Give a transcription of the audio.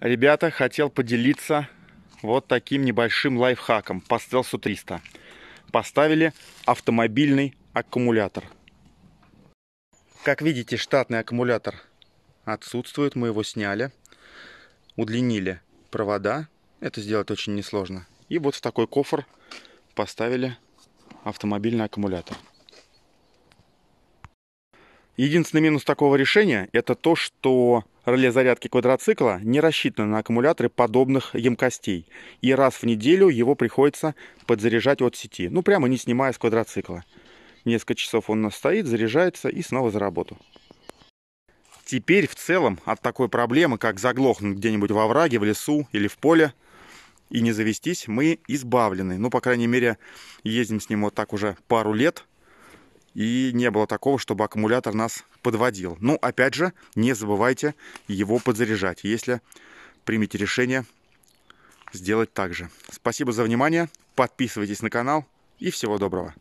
Ребята, хотел поделиться вот таким небольшим лайфхаком по стелсу 300. Поставили автомобильный аккумулятор. Как видите, штатный аккумулятор отсутствует, мы его сняли, удлинили провода, это сделать очень несложно. И вот в такой кофр поставили автомобильный аккумулятор. Единственный минус такого решения – это то, что реле зарядки квадроцикла не рассчитано на аккумуляторы подобных емкостей, и раз в неделю его приходится подзаряжать от сети, ну прямо не снимая с квадроцикла. Несколько часов он у нас стоит, заряжается и снова за работу. Теперь в целом от такой проблемы, как заглохнуть где-нибудь во враге, в лесу или в поле, и не завестись, мы избавлены. Ну, по крайней мере, ездим с ним вот так уже пару лет – и не было такого, чтобы аккумулятор нас подводил. Ну, опять же, не забывайте его подзаряжать, если примете решение сделать так же. Спасибо за внимание, подписывайтесь на канал и всего доброго.